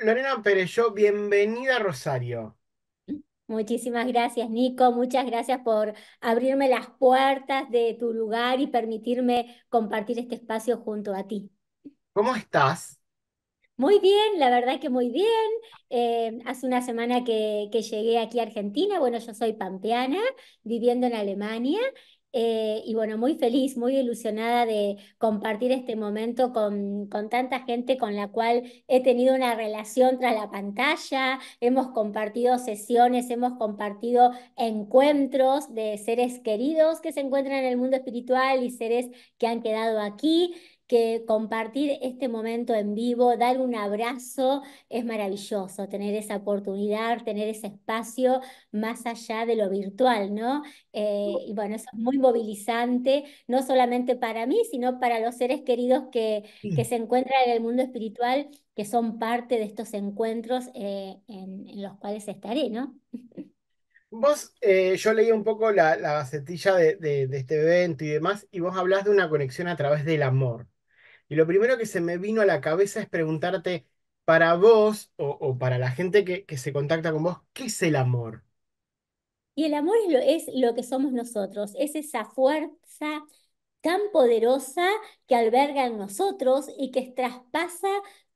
Lorena Pérez, bienvenida a Rosario. Muchísimas gracias, Nico. Muchas gracias por abrirme las puertas de tu lugar y permitirme compartir este espacio junto a ti. ¿Cómo estás? Muy bien, la verdad que muy bien. Eh, hace una semana que, que, llegué aquí a Argentina. Bueno, yo soy pampeana, viviendo en Alemania, eh, y bueno, muy feliz, muy ilusionada de compartir este momento con, con, tanta gente con la cual he tenido una relación tras la pantalla, hemos compartido sesiones, hemos compartido encuentros de seres queridos que se encuentran en el mundo espiritual y seres que han quedado aquí que compartir este momento en vivo, dar un abrazo, es maravilloso, tener esa oportunidad, tener ese espacio más allá de lo virtual, ¿no? Eh, y bueno, eso es muy movilizante, no solamente para mí, sino para los seres queridos que, que se encuentran en el mundo espiritual, que son parte de estos encuentros eh, en, los cuales estaré, ¿no? Vos, eh, yo leí un poco la, la de, de, este evento y demás, y vos hablas de una conexión a través del amor. Y lo primero que se me vino a la cabeza es preguntarte, para vos o, para la gente que, se contacta con vos, ¿qué es el amor? Y el amor es lo, es lo que somos nosotros, es esa fuerza tan poderosa que alberga en nosotros y que traspasa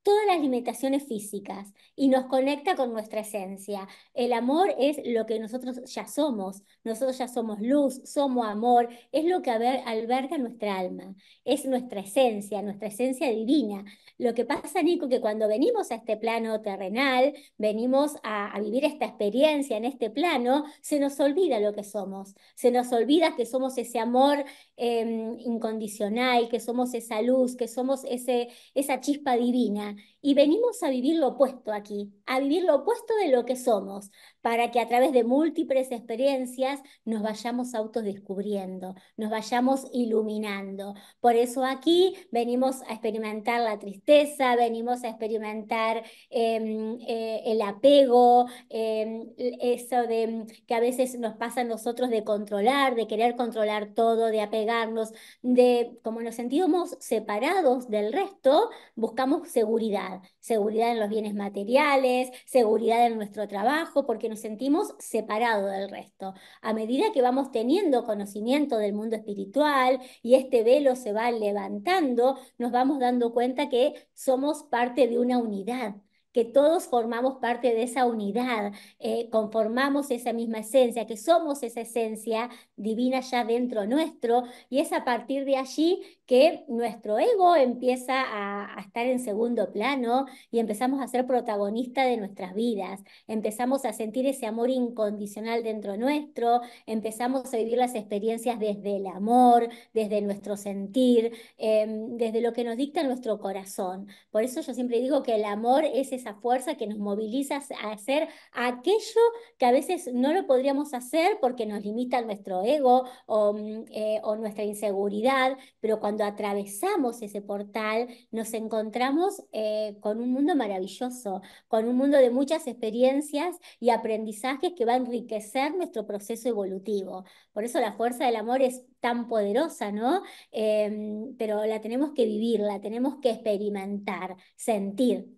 todas las limitaciones físicas y nos conecta con nuestra esencia. El amor es lo que nosotros ya somos, nosotros ya somos luz, somos amor, es lo que alberga nuestra alma, es nuestra esencia, nuestra esencia divina. Lo que pasa, Nico, que cuando venimos a este plano terrenal, venimos a, vivir esta experiencia en este plano, se nos olvida lo que somos, se nos olvida que somos ese amor em, incondicional, que somos esa luz, que somos ese, esa chispa divina y venimos a vivir lo opuesto aquí, a vivir lo opuesto de lo que somos, para que a través de múltiples experiencias nos vayamos autodescubriendo, nos vayamos iluminando. Por eso aquí venimos a experimentar la tristeza, venimos a experimentar em, eh, el apego, em, eso de mm, que a veces nos pasa a nosotros de controlar, de querer controlar todo, de apegarnos, de como nos sentimos separados del resto, buscamos seguridad seguridad en los bienes materiales, seguridad en nuestro trabajo, porque nos sentimos separados del resto. A medida que vamos teniendo conocimiento del mundo espiritual y este velo se va levantando, nos vamos dando cuenta que somos parte de una unidad que todos formamos parte de esa unidad, eh, conformamos esa misma esencia, que somos esa esencia divina ya dentro nuestro, y es a partir de allí que nuestro ego empieza a, estar en segundo plano y empezamos a ser protagonista de nuestras vidas, empezamos a sentir ese amor incondicional dentro nuestro, empezamos a vivir las experiencias desde el amor, desde nuestro sentir, em, desde lo que nos dicta nuestro corazón. Por eso yo siempre digo que el amor es ese esa fuerza que nos moviliza a hacer aquello que a veces no lo podríamos hacer porque nos limita nuestro ego o, mm, eh, nuestra inseguridad, pero cuando atravesamos ese portal nos encontramos eh, con un mundo maravilloso, con un mundo de muchas experiencias y aprendizajes que va a enriquecer nuestro proceso evolutivo. Por eso la fuerza del amor es tan poderosa, ¿no? Em, pero la tenemos que vivir, la tenemos que experimentar, sentir.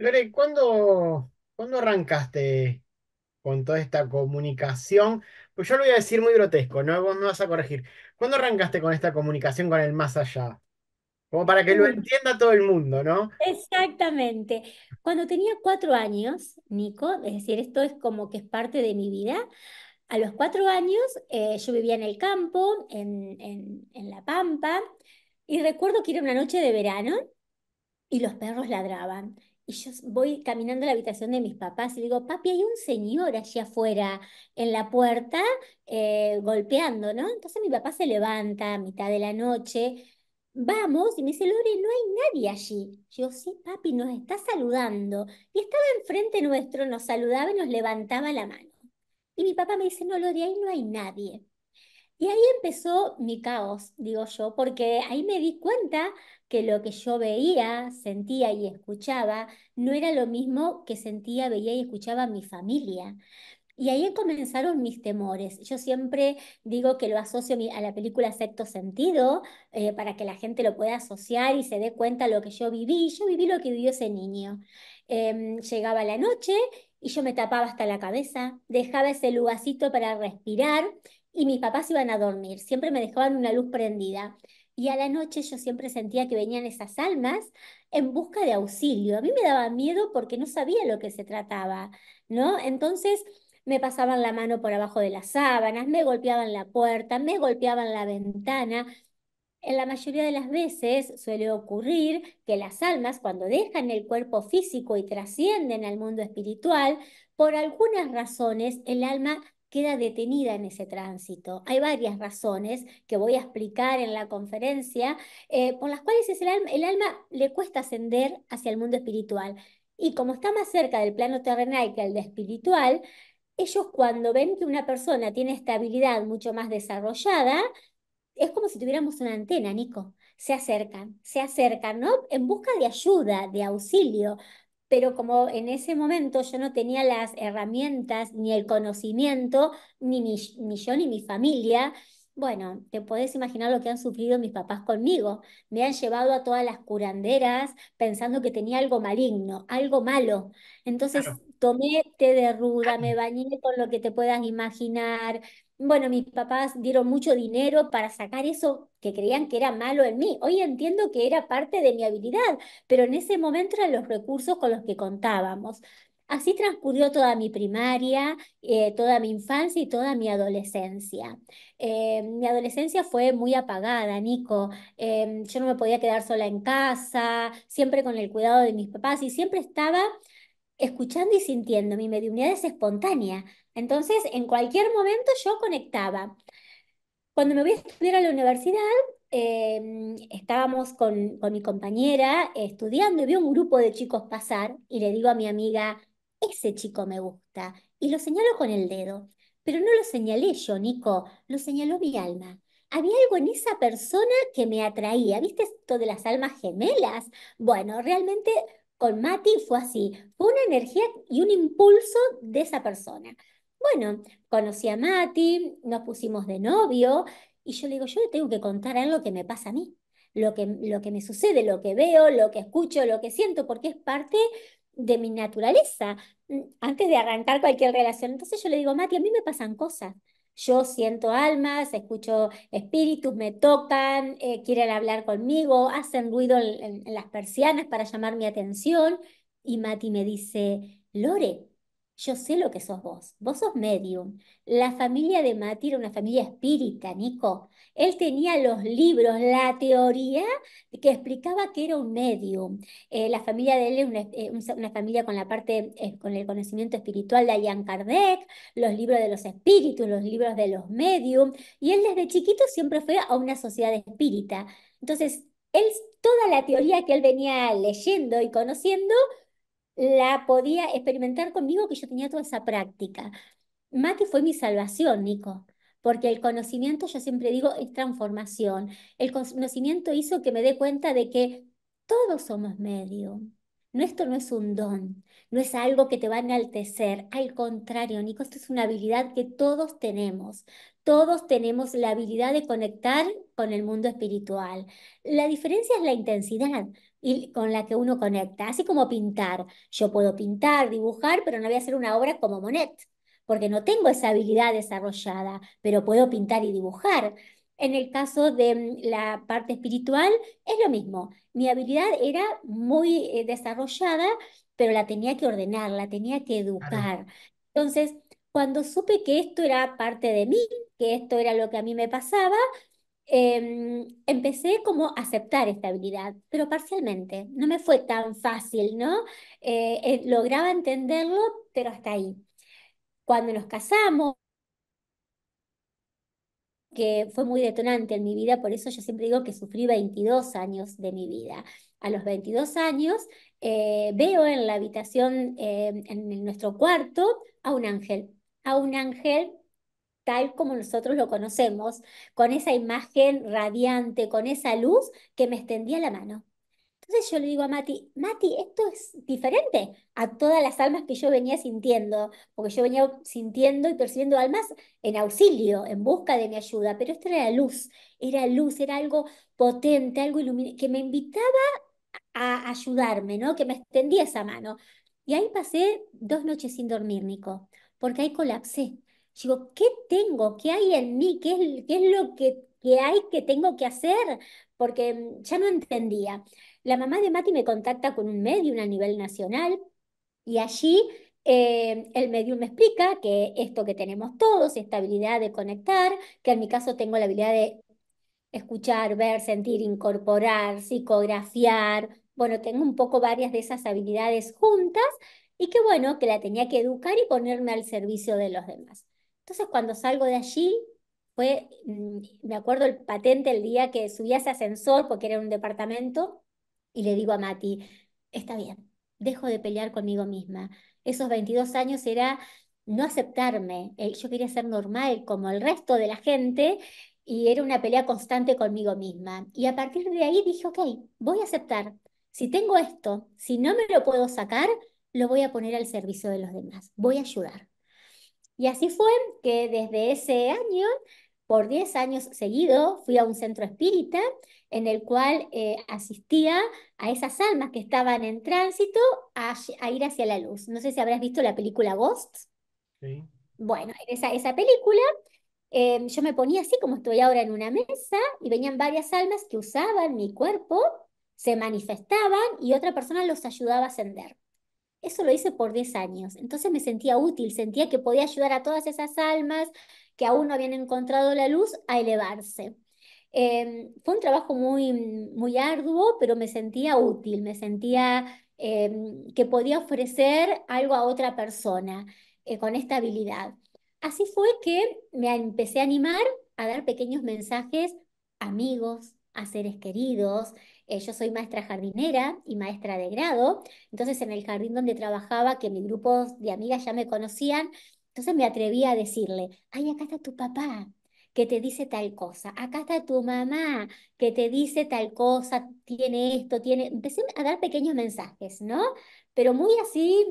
Lore, ¿cuándo, arrancaste con toda esta comunicación? Pues yo lo voy a decir muy grotesco, ¿no? Vos me vas a corregir. ¿Cuándo arrancaste con esta comunicación con el más allá? Como para que lo entienda todo el mundo, ¿no? Exactamente. Cuando tenía cuatro años, Nico, es decir, esto es como que es parte de mi vida, a los cuatro años eh, yo vivía en el campo, en, en La Pampa, y recuerdo que era una noche de verano y los perros ladraban. Y yo voy caminando a la habitación de mis papás y digo, papi, hay un señor allí afuera en la puerta eh, golpeando, ¿no? Entonces mi papá se levanta a mitad de la noche, vamos, y me dice, Lore, no hay nadie allí. Yo, sí, papi, nos está saludando. Y estaba enfrente nuestro, nos saludaba y nos levantaba la mano. Y mi papá me dice, no, Lore, ahí no hay nadie. Y ahí empezó mi caos, digo yo, porque ahí me di cuenta que lo que yo veía, sentía y escuchaba no era lo mismo que sentía, veía y escuchaba mi familia. Y ahí comenzaron mis temores. Yo siempre digo que lo asocio a la película Sexto Sentido, eh, para que la gente lo pueda asociar y se dé cuenta lo que yo viví. Yo viví lo que vivió ese niño. Em, llegaba la noche y yo me tapaba hasta la cabeza, dejaba ese lugarcito para respirar y mis papás iban a dormir. Siempre me dejaban una luz prendida y a la noche yo siempre sentía que venían esas almas en busca de auxilio. A mí me daba miedo porque no sabía lo que se trataba, ¿no? Entonces me pasaban la mano por abajo de las sábanas, me golpeaban la puerta, me golpeaban la ventana. En la mayoría de las veces suele ocurrir que las almas, cuando dejan el cuerpo físico y trascienden al mundo espiritual, por algunas razones el alma queda detenida en ese tránsito. Hay varias razones que voy a explicar en la conferencia eh, por las cuales es el, alma, le cuesta ascender hacia el mundo espiritual. Y como está más cerca del plano terrenal que el de espiritual, ellos cuando ven que una persona tiene estabilidad mucho más desarrollada, es como si tuviéramos una antena, Nico. Se acercan, se acercan, ¿no? En busca de ayuda, de auxilio, pero como en ese momento yo no tenía las herramientas, ni el conocimiento, ni, mi, yo ni mi familia, bueno, te podés imaginar lo que han sufrido mis papás conmigo. Me han llevado a todas las curanderas pensando que tenía algo maligno, algo malo. Entonces, tomé té de ruda, ah. me bañé con lo que te puedas imaginar. Bueno, mis papás dieron mucho dinero para sacar eso que creían que era malo en mí. Hoy entiendo que era parte de mi habilidad, pero en ese momento eran los recursos con los que contábamos. Así transcurrió toda mi primaria, eh, toda mi infancia y toda mi adolescencia. Eh, mi adolescencia fue muy apagada, Nico. Eh, yo no me podía quedar sola en casa, siempre con el cuidado de mis papás y siempre estaba escuchando y sintiendo. Mi mediunidad es espontánea. Entonces, en cualquier momento yo conectaba. Cuando me voy a estudiar a la universidad, em, estábamos con, mi compañera estudiando y vi un grupo de chicos pasar y le digo a mi amiga, ese chico me gusta. Y lo señalo con el dedo. Pero no lo señalé yo, Nico, lo señaló mi alma había algo en esa persona que me atraía. ¿Viste esto de las almas gemelas? Bueno, realmente con Mati fue así, fue una energía y un impulso de esa persona. Bueno, conocí a Mati, nos pusimos de novio y yo le digo, yo le tengo que contar lo que me pasa a mí, lo que, lo que me sucede, lo que veo, lo que escucho, lo que siento, porque es parte de mi naturaleza, mm, antes de arrancar cualquier relación. Entonces yo le digo, Mati, a mí me pasan cosas yo siento almas, escucho espíritus, me tocan, eh, quieren hablar conmigo, hacen ruido en, en, las persianas para llamar mi atención. Y Mati me dice, Lore, yo sé lo que sos vos. Vos sos medium. La familia de Mati era una familia espírita, Nico. Él tenía los libros, la teoría que explicaba que era un medium. Eh, la familia de él es una, eh, familia con la parte, eh, con el conocimiento espiritual de Allan Kardec, los libros de los espíritus, los libros de los medium. Y él desde chiquito siempre fue a una sociedad espírita. Entonces, él, toda la teoría que él venía leyendo y conociendo, la podía experimentar conmigo que yo tenía toda esa práctica. Mate fue mi salvación, Nico, porque el conocimiento, yo siempre digo, es transformación. El conocimiento hizo que me dé cuenta de que todos somos medio. esto no es un don, no es algo que te va a enaltecer. Al contrario, Nico, esto es una habilidad que todos tenemos. Todos tenemos la habilidad de conectar con el mundo espiritual. La diferencia es la intensidad y con la que uno conecta. Así como pintar. Yo puedo pintar, dibujar, pero no voy a hacer una obra como Monet, porque no tengo esa habilidad desarrollada, pero puedo pintar y dibujar. En el caso de mm, la parte espiritual, es lo mismo. Mi habilidad era muy eh, desarrollada, pero la tenía que ordenar, la tenía que educar. Entonces, cuando supe que esto era parte de mí, que esto era lo que a mí me pasaba, Em, empecé como a aceptar esta habilidad, pero parcialmente. No me fue tan fácil, ¿no? Eh, eh, lograba entenderlo, pero hasta ahí. Cuando nos casamos, que fue muy detonante en mi vida, por eso yo siempre digo que sufrí 22 años de mi vida. A los 22 años eh, veo en la habitación, en nuestro cuarto, a un ángel, a un ángel tal como nosotros lo conocemos, con esa imagen radiante, con esa luz que me extendía la mano. Entonces yo le digo a Mati, Mati, esto es diferente a todas las almas que yo venía sintiendo, porque yo venía sintiendo y percibiendo almas en auxilio, en busca de mi ayuda, pero esto era luz, era luz, era algo potente, algo que me invitaba a ayudarme, ¿no? Que me extendía esa mano. Y ahí pasé dos noches sin dormir, Nico, porque ahí colapsé, digo, ¿qué tengo? ¿Qué hay en mí? ¿Qué es, lo que, hay que tengo que hacer? Porque mm, ya no entendía. La mamá de Mati me contacta con un medium a nivel nacional y allí eh, el medium me explica que esto que tenemos todos, esta habilidad de conectar, que en mi caso tengo la habilidad de escuchar, ver, sentir, incorporar, psicografiar, bueno, tengo un poco varias de esas habilidades juntas y que bueno, que la tenía que educar y ponerme al servicio de los demás. Entonces cuando salgo de allí, fue, mm, me acuerdo el patente el día que subí a ese ascensor porque era un departamento y le digo a Mati, está bien, dejo de pelear conmigo misma. Esos 22 años era no aceptarme, yo quería ser normal como el resto de la gente y era una pelea constante conmigo misma. Y a partir de ahí dije, ok, voy a aceptar. Si tengo esto, si no me lo puedo sacar, lo voy a poner al servicio de los demás, voy a ayudar. Y así fue que desde ese año, por 10 años seguidos, fui a un centro espírita en el cual eh, asistía a esas almas que estaban en tránsito a, ir hacia la luz. No sé si habrás visto la película Ghost. Bueno, en esa, película em, yo me ponía así como estoy ahora en una mesa y venían varias almas que usaban mi cuerpo, se manifestaban y otra persona los ayudaba a ascender. Eso lo hice por 10 años. Entonces me sentía útil, sentía que podía ayudar a todas esas almas que aún no habían encontrado la luz a elevarse. Em, fue un trabajo muy, muy arduo, pero me sentía útil, me sentía em, que podía ofrecer algo a otra persona eh, con esta habilidad. Así fue que me empecé a animar a dar pequeños mensajes a amigos, a seres queridos, eh, yo soy maestra jardinera y maestra de grado, entonces en el jardín donde trabajaba, que mi grupo de amigas ya me conocían, entonces me atreví a decirle, ay, acá está tu papá que te dice tal cosa, acá está tu mamá que te dice tal cosa, tiene esto, tiene... Empecé a dar pequeños mensajes, ¿no? Pero muy así,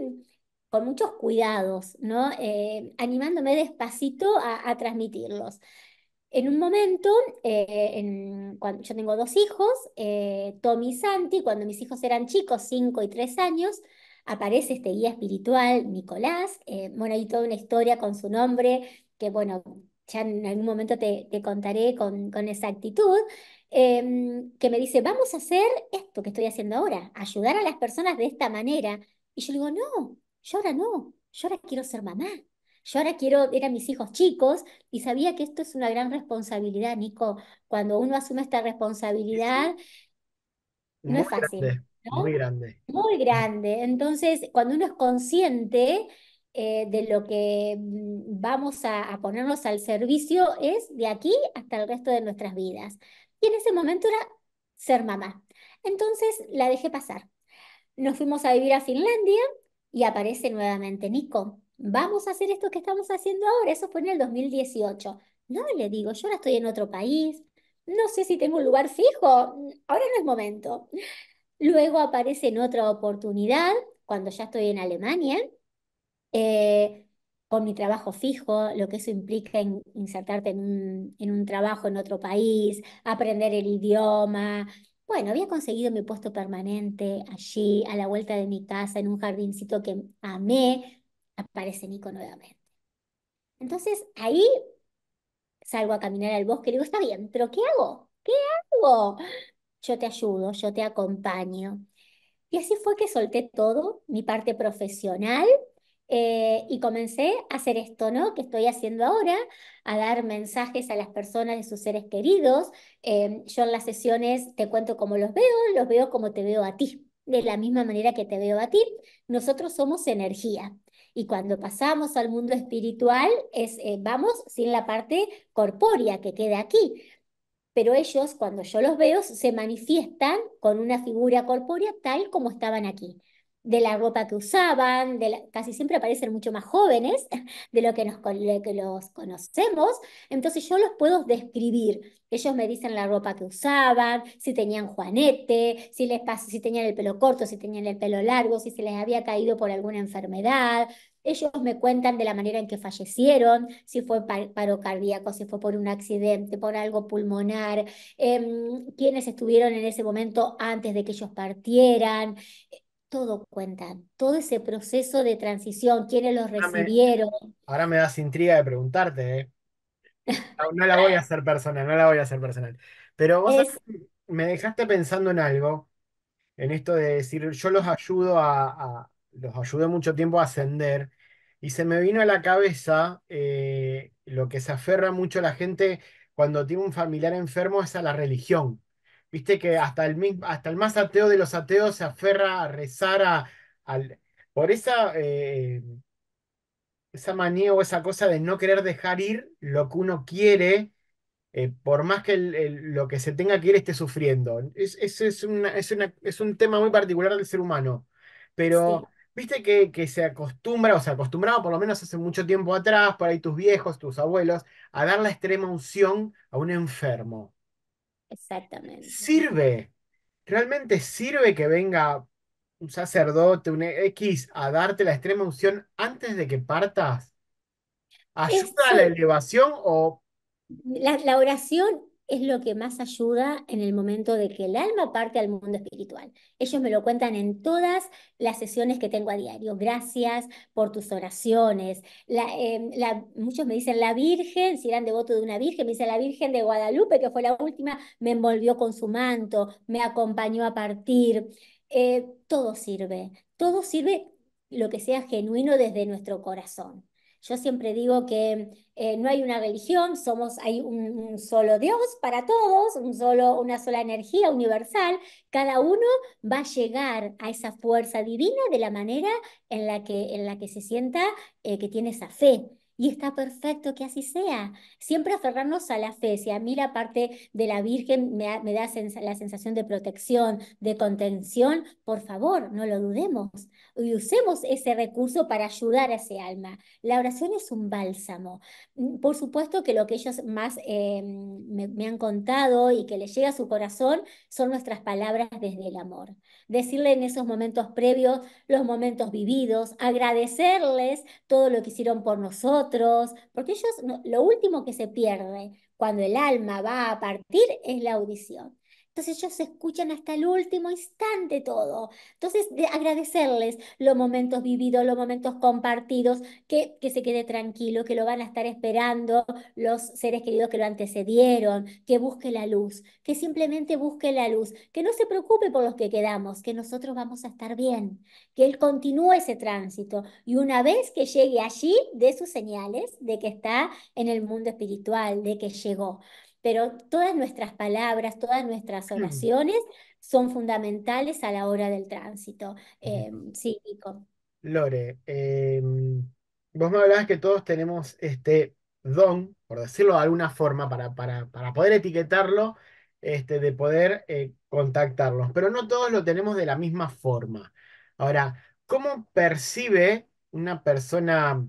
con muchos cuidados, ¿no? Eh, animándome despacito a transmitirlos. En un momento, eh, cuando, yo tengo dos hijos, eh, Tommy y Santi, cuando mis hijos eran chicos, 5 y 3 años, aparece este guía espiritual, Nicolás. Eh, bueno, hay toda una historia con su nombre, que bueno, ya en algún momento te, contaré con, con exactitud, em, que me dice, vamos a hacer esto que estoy haciendo ahora, ayudar a las personas de esta manera. Y yo digo, no, yo ahora no, yo ahora quiero ser mamá yo ahora quiero ver a mis hijos chicos y sabía que esto es una gran responsabilidad, Nico. Cuando uno asume esta responsabilidad, no es fácil. Muy grande. Muy grande. Entonces, cuando uno es consciente eh, de lo que mm, vamos a, a ponernos al servicio, es de aquí hasta el resto de nuestras vidas. Y en ese momento era ser mamá. Entonces la dejé pasar. Nos fuimos a vivir a Finlandia y aparece nuevamente Nico vamos a hacer esto que estamos haciendo ahora. Eso fue en el 2018. No, le digo, yo ahora estoy en otro país, no sé si tengo un lugar fijo, ahora no es momento. Luego aparece en otra oportunidad, cuando ya estoy en Alemania, eh, con mi trabajo fijo, lo que eso implica en insertarte en un, en un trabajo en otro país, aprender el idioma. Bueno, había conseguido mi puesto permanente allí, a la vuelta de mi casa, en un jardincito que amé, aparece Nico nuevamente. Entonces ahí salgo a caminar al bosque y digo, está bien, pero ¿qué hago? ¿Qué hago? Yo te ayudo, yo te acompaño. Y así fue que solté todo, mi parte profesional, eh, y comencé a hacer esto, ¿no? Que estoy haciendo ahora, a dar mensajes a las personas de sus seres queridos. Em, yo en las sesiones te cuento cómo los veo, los veo como te veo a ti, de la misma manera que te veo a ti. Nosotros somos energía. Y cuando pasamos al mundo espiritual, es, eh, vamos sin la parte corpórea que queda aquí. Pero ellos, cuando yo los veo, se manifiestan con una figura corpórea tal como estaban aquí de la ropa que usaban, de casi siempre aparecen mucho más jóvenes de lo que, nos, los conocemos, entonces yo los puedo describir. Ellos me dicen la ropa que usaban, si tenían juanete, si, les si tenían el pelo corto, si tenían el pelo largo, si se les había caído por alguna enfermedad. Ellos me cuentan de la manera en que fallecieron, si fue paro cardíaco, si fue por un accidente, por algo pulmonar, Quienes em, quiénes estuvieron en ese momento antes de que ellos partieran todo cuenta, todo ese proceso de transición, quiénes los recibieron. ahora me das intriga de preguntarte, ¿eh? no, la voy a hacer personal, no la voy a hacer personal. Pero vos me dejaste pensando en algo, en esto de decir, yo los ayudo a, los ayudé mucho tiempo a ascender, y se me vino a la cabeza eh, lo que se aferra mucho la gente cuando tiene un familiar enfermo es a la religión. Viste que hasta el, hasta el más ateo de los ateos se aferra a rezar a, al, por esa, eh, esa manía o esa cosa de no querer dejar ir lo que uno quiere, eh, por más que lo que se tenga que ir esté sufriendo. Es, es, un tema muy particular del ser humano. Pero viste que, que, se acostumbra, o se acostumbraba por lo menos hace mucho tiempo atrás, por ahí tus viejos, tus abuelos, a dar la extrema unción a un enfermo. Exactamente. Sirve, realmente sirve que venga un sacerdote, un X, a darte la extrema unción antes de que partas. ¿Ayuda a la elevación o... La, la oración es lo que más ayuda en el momento de que el alma parte al mundo espiritual. Ellos me lo cuentan en todas las sesiones que tengo a diario. Gracias por tus oraciones. Em, muchos me dicen la Virgen, si eran devotos de una Virgen, me dicen la Virgen de Guadalupe, que fue la última, me envolvió con su manto, me acompañó a partir. Eh, todo sirve, todo sirve lo que sea genuino desde nuestro corazón. Yo siempre digo que eh, no hay una religión, somos, hay un, solo Dios para todos, solo, una sola energía universal. Cada uno va a llegar a esa fuerza divina de la manera en la que, en la que se sienta eh, que tiene esa fe. Y está perfecto que así sea. Siempre aferrarnos a la fe. Si a mí la parte de la Virgen me, da, la sensación de protección, de contención, por favor, no lo dudemos. Y usemos ese recurso para ayudar a ese alma. La oración es un bálsamo. Mm, por supuesto que lo que ellos más eh, me, me han contado y que les llega a su corazón son nuestras palabras desde el amor. Decirle en esos momentos previos los momentos vividos, agradecerles todo lo que hicieron por nosotros porque ellos, lo último que se pierde cuando el alma va a partir es la audición. Entonces ellos escuchan hasta el último instante todo. Entonces agradecerles los momentos vividos, los momentos compartidos, que, que se quede tranquilo, que lo van a estar esperando los seres queridos que lo antecedieron, que busque la luz, que simplemente busque la luz, que no se preocupe por los que quedamos, que nosotros vamos a estar bien, que él continúe ese tránsito. Y una vez que llegue allí, dé sus señales de que está en el mundo espiritual, de que llegó pero todas nuestras palabras, todas nuestras oraciones son fundamentales a la hora del tránsito eh, em, psíquico. Lore, em, vos me hablabas que todos tenemos este don, por decirlo de alguna forma, para, poder etiquetarlo, este, de poder eh, contactarlos, pero no todos lo tenemos de la misma forma. Ahora, ¿cómo percibe una persona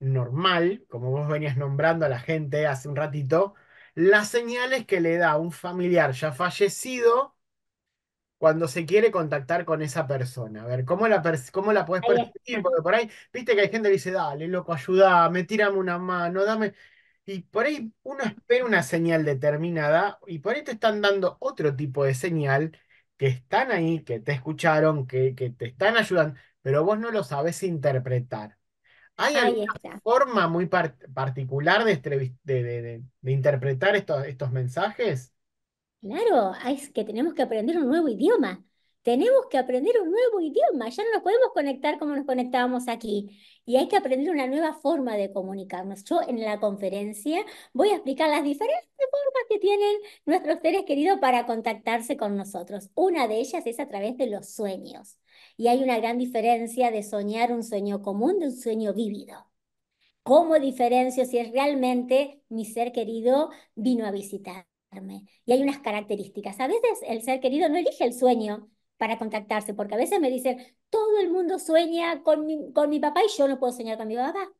normal, como vos venías nombrando a la gente hace un ratito, las señales que le da un familiar ya fallecido cuando se quiere contactar con esa persona. A ver, ¿cómo la, cómo la podés percibir? Porque por ahí, viste que hay gente que dice, dale, loco, me tirame una mano, dame. Y por ahí uno espera una señal determinada y por ahí te están dando otro tipo de señal que están ahí, que te escucharon, que, que te están ayudando, pero vos no lo sabes interpretar. ¿Hay alguna forma muy particular de, de, interpretar estos mensajes? Claro, es que tenemos que aprender un nuevo idioma tenemos que aprender un nuevo idioma, ya no nos podemos conectar como nos conectábamos aquí y hay que aprender una nueva forma de comunicarnos. Yo en la conferencia voy a explicar las diferentes formas que tienen nuestros seres queridos para contactarse con nosotros. Una de ellas es a través de los sueños y hay una gran diferencia de soñar un sueño común de un sueño vívido. ¿Cómo diferencio si es realmente mi ser querido vino a visitarme? Y hay unas características. A veces el ser querido no elige el sueño para contactarse, porque a veces me dicen, todo el mundo sueña con mi, con mi papá y yo no puedo soñar con mi papá.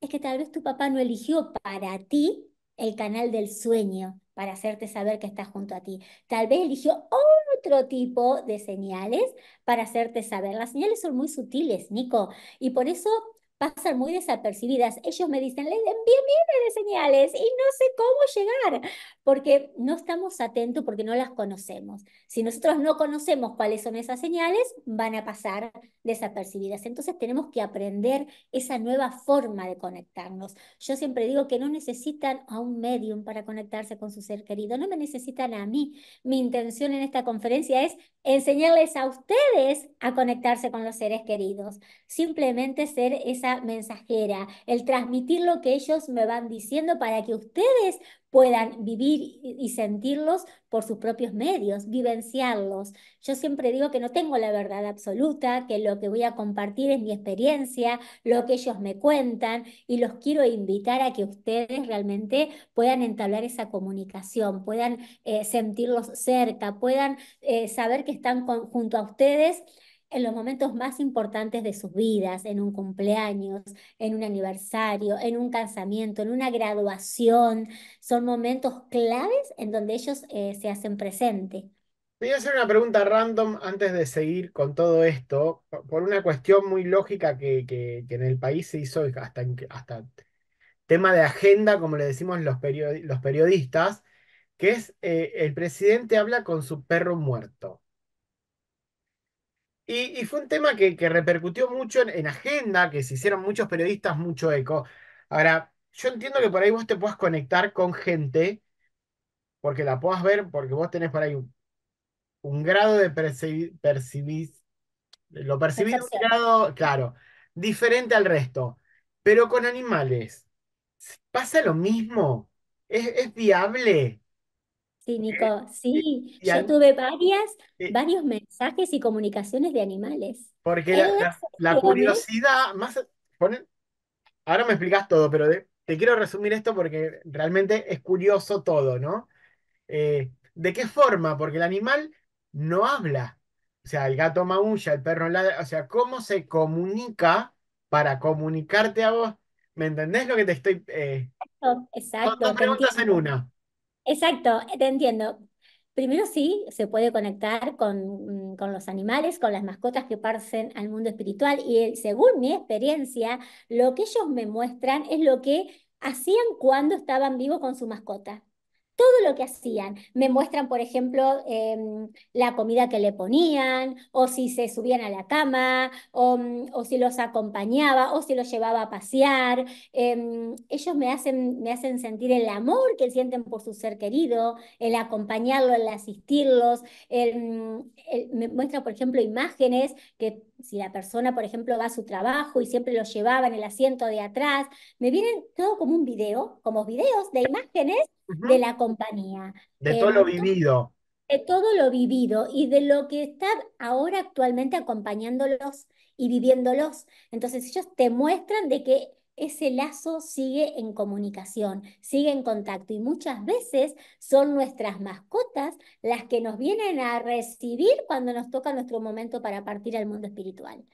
Es que tal vez tu papá no eligió para ti el canal del sueño para hacerte saber que está junto a ti. Tal vez eligió otro tipo de señales para hacerte saber. Las señales son muy sutiles, Nico, y por eso pasan muy desapercibidas. Ellos me dicen, le envíen bien, de señales y no sé cómo llegar, porque no estamos atentos porque no las conocemos. Si nosotros no conocemos cuáles son esas señales, van a pasar desapercibidas. Entonces tenemos que aprender esa nueva forma de conectarnos. Yo siempre digo que no necesitan a un medium para conectarse con su ser querido, no me necesitan a mí. Mi intención en esta conferencia es enseñarles a ustedes a conectarse con los seres queridos. Simplemente ser esa mensajera, el transmitir lo que ellos me van diciendo para que ustedes puedan vivir y sentirlos por sus propios medios, vivenciarlos. Yo siempre digo que no tengo la verdad absoluta, que lo que voy a compartir es mi experiencia, lo que ellos me cuentan y los quiero invitar a que ustedes realmente puedan entablar esa comunicación, puedan eh, sentirlos cerca, puedan eh, saber que están junto a ustedes en los momentos más importantes de sus vidas, en un cumpleaños, en un aniversario, en un casamiento, en una graduación. Son momentos claves en donde ellos eh, se hacen presente. Voy a hacer una pregunta random antes de seguir con todo esto, por una cuestión muy lógica que, en el país se hizo hasta, hasta tema de agenda, como le decimos los, los periodistas, que es eh, el presidente habla con su perro muerto. Y, fue un tema que, repercutió mucho en, agenda, que se hicieron muchos periodistas mucho eco. Ahora, yo entiendo que por ahí vos te puedas conectar con gente, porque la puedas ver, porque vos tenés por ahí un, grado de percibir, lo percibís un grado, claro, diferente al resto. Pero con animales, ¿pasa lo mismo? ¿Es, es viable? Sí, Nico, sí, yo tuve varias, varios mensajes y comunicaciones de animales. Porque la, ¿eh? curiosidad, más, ahora me explicas todo, pero te quiero resumir esto porque realmente es curioso todo, ¿no? Eh, ¿De qué forma? Porque el animal no habla. O sea, el gato maúlla, el perro ladra. O sea, ¿cómo se comunica para comunicarte a vos? ¿Me entendés lo que te estoy...? Eh, exacto, Dos preguntas en una. Exacto, te entiendo. Primero sí, se puede conectar con, mm, con, los animales, con las mascotas que parcen al mundo espiritual y según mi experiencia, lo que ellos me muestran es lo que hacían cuando estaban vivos con su mascota todo lo que hacían. Me muestran, por ejemplo, em, la comida que le ponían, o si se subían a la cama, o, mm, si los acompañaba, o si los llevaba a pasear. Em, ellos me hacen, me hacen sentir el amor que sienten por su ser querido, el acompañarlo, el asistirlos. Mm, me muestran por ejemplo, imágenes que si la persona, por ejemplo, va a su trabajo y siempre lo llevaba en el asiento de atrás, me vienen todo como un video, como videos de imágenes de la compañía. De eh, todo lo vivido. De todo lo vivido y de lo que está ahora actualmente acompañándolos y viviéndolos. Entonces ellos te muestran de que ese lazo sigue en comunicación, sigue en contacto y muchas veces son nuestras mascotas las que nos vienen a recibir cuando nos toca nuestro momento para partir al mundo espiritual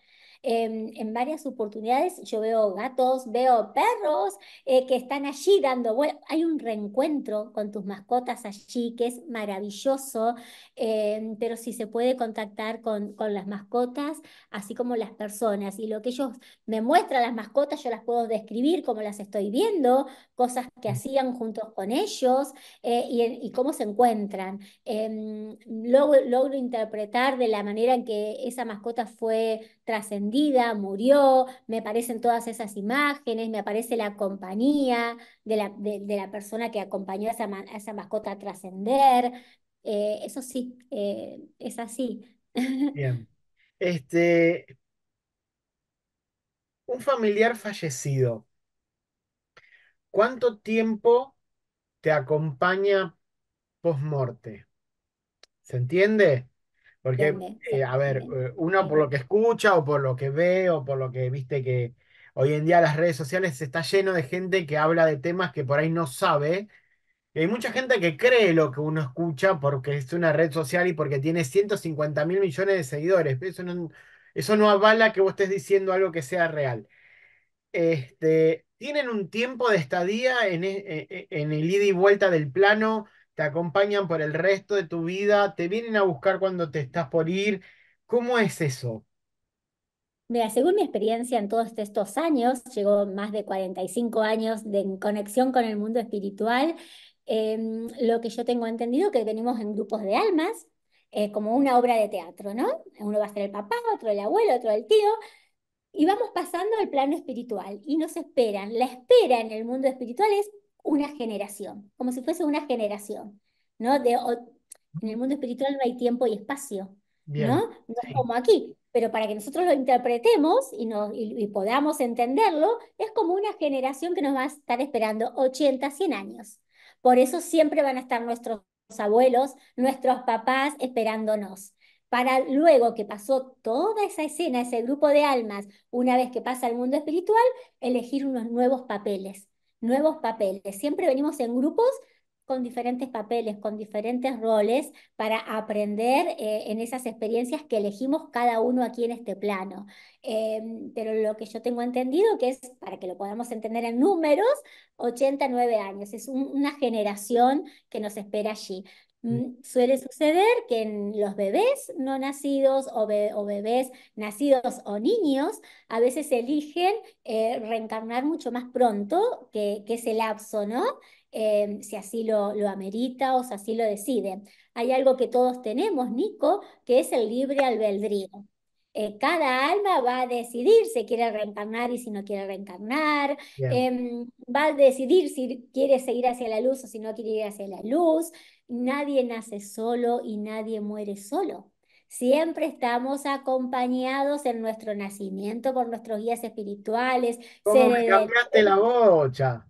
en varias oportunidades yo veo gatos, veo perros eh, que están allí dando Hay un reencuentro con tus mascotas allí que es maravilloso, eh, pero si se puede contactar con, las mascotas, así como las personas. Y lo que ellos me muestran, las mascotas, yo las puedo describir como las estoy viendo, cosas que hacían juntos con ellos eh, y, cómo se encuentran. Em, logro interpretar de la manera en que esa mascota fue trascendida, murió, me aparecen todas esas imágenes, me aparece la compañía de la, persona que acompañó a esa, mascota a trascender. Eh, eso sí, eh, es así. Bien. Este, un familiar fallecido, ¿cuánto tiempo te acompaña posmorte? ¿Se entiende? Porque, eh, a ver, eh, uno por lo que escucha o por lo que ve o por lo que viste que hoy en día las redes sociales está lleno de gente que habla de temas que por ahí no sabe. hay mucha gente que cree lo que uno escucha porque es una red social y porque tiene 150 mil millones de seguidores. Eso no, avala que vos estés diciendo algo que sea real. Este, ¿Tienen un tiempo de estadía en, e, e, e, el ida y vuelta del plano? te acompañan por el resto de tu vida, te vienen a buscar cuando te estás por ir. ¿Cómo es eso? Mira, según mi experiencia en todos estos años, llegó más de 45 años de conexión con el mundo espiritual, em, lo que yo tengo entendido es que venimos en grupos de almas, eh, como una obra de teatro, ¿no? Uno va a ser el papá, otro el abuelo, otro el tío, y vamos pasando al plano espiritual y nos esperan. La espera en el mundo espiritual es una generación, como si fuese una generación, ¿no? De, en el mundo espiritual no hay tiempo y espacio, ¿no? No es como aquí, pero para que nosotros lo interpretemos y, nos, podamos entenderlo, es como una generación que nos va a estar esperando 80, 100 años. Por eso siempre van a estar nuestros abuelos, nuestros papás esperándonos. Para luego que pasó toda esa escena, ese grupo de almas, una vez que pasa al mundo espiritual, elegir unos nuevos papeles, nuevos papeles. Siempre venimos en grupos con diferentes papeles, con diferentes roles, para aprender eh, en esas experiencias que elegimos cada uno aquí en este plano. Em, pero lo que yo tengo entendido, que es, para que lo podamos entender en números, 89 años, es una generación que nos espera allí. Mm, suele suceder que en los bebés no nacidos o, bebés nacidos o niños a veces eligen eh, reencarnar mucho más pronto que, que ese lapso, ¿no? Em, si así lo, lo, amerita o si así lo decide. Hay algo que todos tenemos, Nico, que es el libre albedrío. Eh, cada alma va a decidir si quiere reencarnar y si no quiere reencarnar, em, va a decidir si quiere seguir hacia la luz o si no quiere ir hacia la luz. Nadie nace solo y nadie muere solo. Siempre estamos acompañados en nuestro nacimiento por nuestros guías espirituales. ¿Cómo me cambiaste la eh, bocha?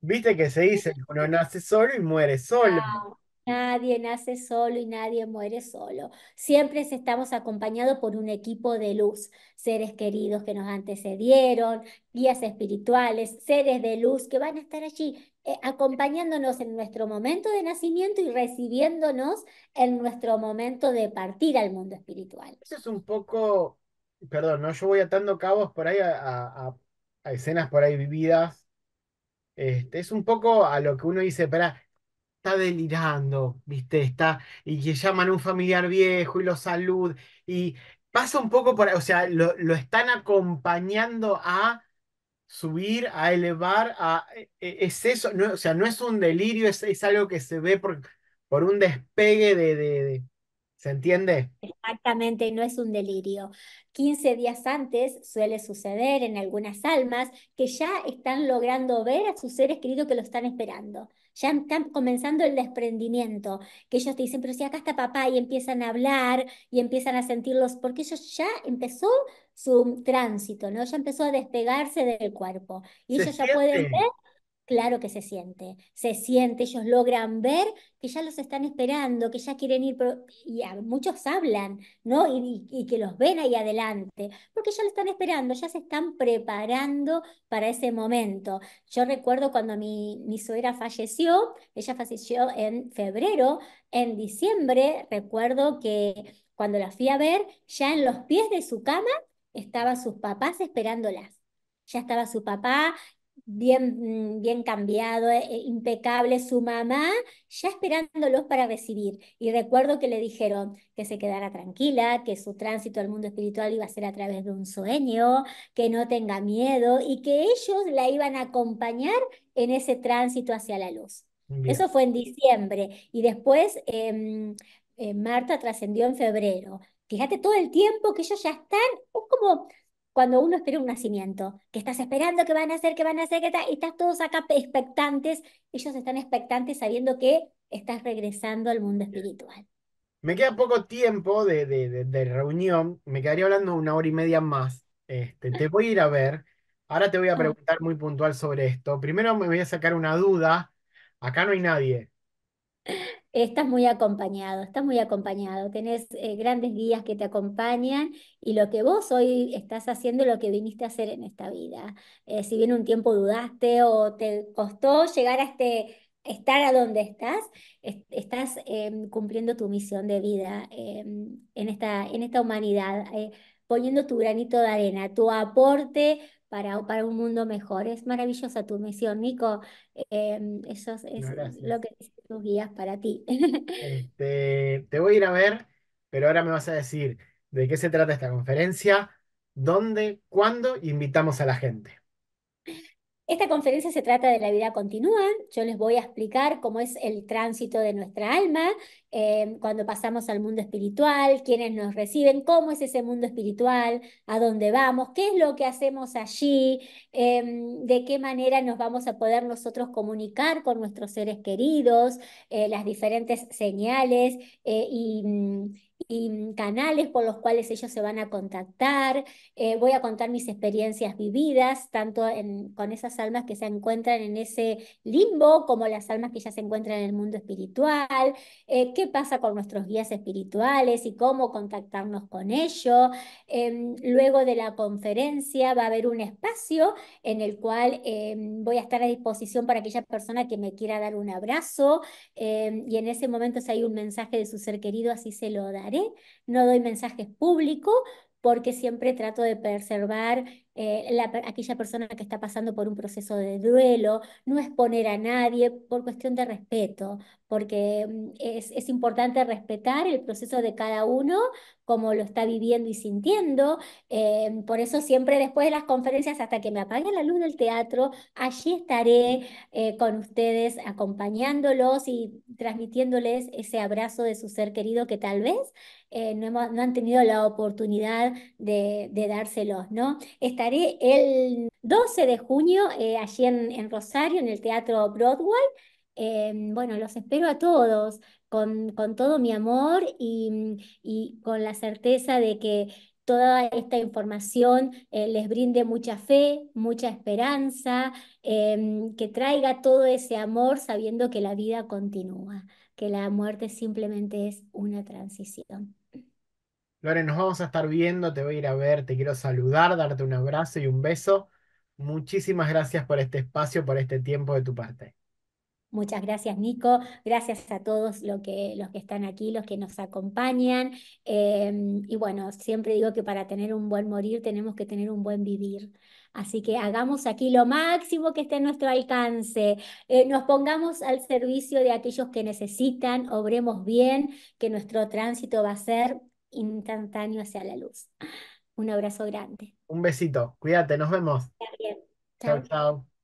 Viste que se dice, uno nace solo y muere solo. Ah. Nadie nace solo y nadie muere solo. Siempre estamos acompañados por un equipo de luz, seres queridos que nos antecedieron, guías espirituales, seres de luz que van a estar allí eh, acompañándonos en nuestro momento de nacimiento y recibiéndonos en nuestro momento de partir al mundo espiritual. Eso es un poco, perdón, ¿no? yo voy atando cabos por ahí a, a escenas por ahí vividas. Este, es un poco a lo que uno dice, para está delirando, ¿viste? Está, y que llaman a un familiar viejo y lo salud, y pasa un poco por, o sea, lo, están acompañando a subir, a elevar, a, e, e, es eso, no, o sea, no es un delirio, es, algo que se ve por, por un despegue de, de, ¿se entiende? Exactamente, no es un delirio. 15 días antes suele suceder en algunas almas que ya están logrando ver a sus seres queridos que lo están esperando ya están comenzando el desprendimiento, que ellos te dicen, pero si acá está papá y empiezan a hablar y empiezan a sentirlos, porque ellos ya empezó su tránsito, ¿no? Ya empezó a despegarse del cuerpo y ellos ya pueden ver Claro que se siente, se siente, ellos logran ver que ya los están esperando, que ya quieren ir, y muchos hablan, ¿no? Y, que los ven ahí adelante, porque ya lo están esperando, ya se están preparando para ese momento. Yo recuerdo cuando mi, mi suegra falleció, ella falleció en febrero, en diciembre, recuerdo que cuando la fui a ver, ya en los pies de su cama estaban sus papás esperándolas ya estaba su papá bien, mm, bien cambiado, eh, eh, impecable, su mamá ya esperándolos para recibir. Y recuerdo que le dijeron que se quedara tranquila, que su tránsito al mundo espiritual iba a ser a través de un sueño, que no tenga miedo y que ellos la iban a acompañar en ese tránsito hacia la luz. Eso fue en diciembre y después em, eh, Marta trascendió en febrero. Fíjate todo el tiempo que ellos ya están, como cuando uno espera un nacimiento, que estás esperando que van a hacer, que van a hacer, que tal, y estás todos acá expectantes, ellos están expectantes sabiendo que estás regresando al mundo espiritual. Me queda poco tiempo de, reunión, me quedaría hablando una hora y media más. Este, te voy a ir a ver. Ahora te voy a preguntar muy puntual sobre esto. Primero me voy a sacar una duda. Acá no hay nadie. estás muy acompañado, estás muy acompañado, tenés eh, grandes guías que te acompañan y lo que vos hoy estás haciendo es lo que viniste a hacer en esta vida. Eh, si bien un tiempo dudaste o te costó llegar a este estar a donde estás, estás em, cumpliendo tu misión de vida em, en, esta, en esta humanidad, eh, poniendo tu granito de arena, tu aporte para, para un mundo mejor. Es maravillosa tu misión, Nico. Em, eso es, lo que tus guías para ti. Este, te voy a ir a ver, pero ahora me vas a decir de qué se trata esta conferencia, dónde, cuándo invitamos a la gente. Esta conferencia se trata de la vida continua. Yo les voy a explicar cómo es el tránsito de nuestra alma Em, cuando pasamos al mundo espiritual, quiénes nos reciben, cómo es ese mundo espiritual, a dónde vamos, qué es lo que hacemos allí, em, de qué manera nos vamos a poder nosotros comunicar con nuestros seres queridos, eh, las diferentes señales eh, y, mm, mm, canales por los cuales ellos se van a contactar. Eh, voy a contar mis experiencias vividas, tanto con esas almas que se encuentran en ese limbo como las almas que ya se encuentran en el mundo espiritual pasa con nuestros guías espirituales y cómo contactarnos con ellos. Em, luego de la conferencia va a haber un espacio en el cual em, voy a estar a disposición para aquella persona que me quiera dar un abrazo em, y en ese momento si hay un mensaje de su ser querido, así se lo daré. No doy mensajes públicos porque siempre trato de preservar eh, la, aquella persona que está pasando por un proceso de duelo, no exponer a nadie por cuestión de respeto, porque mm, es, importante respetar el proceso de cada uno como lo está viviendo y sintiendo. Eh, por eso siempre después de las conferencias, hasta que me apague la luz del teatro, allí estaré eh, con ustedes acompañándolos y transmitiéndoles ese abrazo de su ser querido que tal vez no, no, han tenido la oportunidad de, dárselos, ¿no? esta el 12 de junio eh, allí en, Rosario, en el Teatro Broadway. Em, bueno, los espero a todos con, todo mi amor y, con la certeza de que toda esta información eh, les brinde mucha fe, mucha esperanza, em, que traiga todo ese amor sabiendo que la vida continúa, que la muerte simplemente es una transición. Lore, nos vamos a estar viendo, te voy a ir a ver, te quiero saludar, darte un abrazo y un beso. Muchísimas gracias por este espacio, por este tiempo de tu parte. Muchas gracias, Nico. Gracias a todos los que, los que están aquí, los que nos acompañan. Em, y bueno, siempre digo que para tener un buen morir tenemos que tener un buen vivir. Así que hagamos aquí lo máximo que esté en nuestro alcance. Eh, nos pongamos al servicio de aquellos que necesitan, obremos bien, que nuestro tránsito va a ser instantáneo hacia la luz. Un abrazo grande. Un besito. Cuídate, nos vemos. Chao, chao.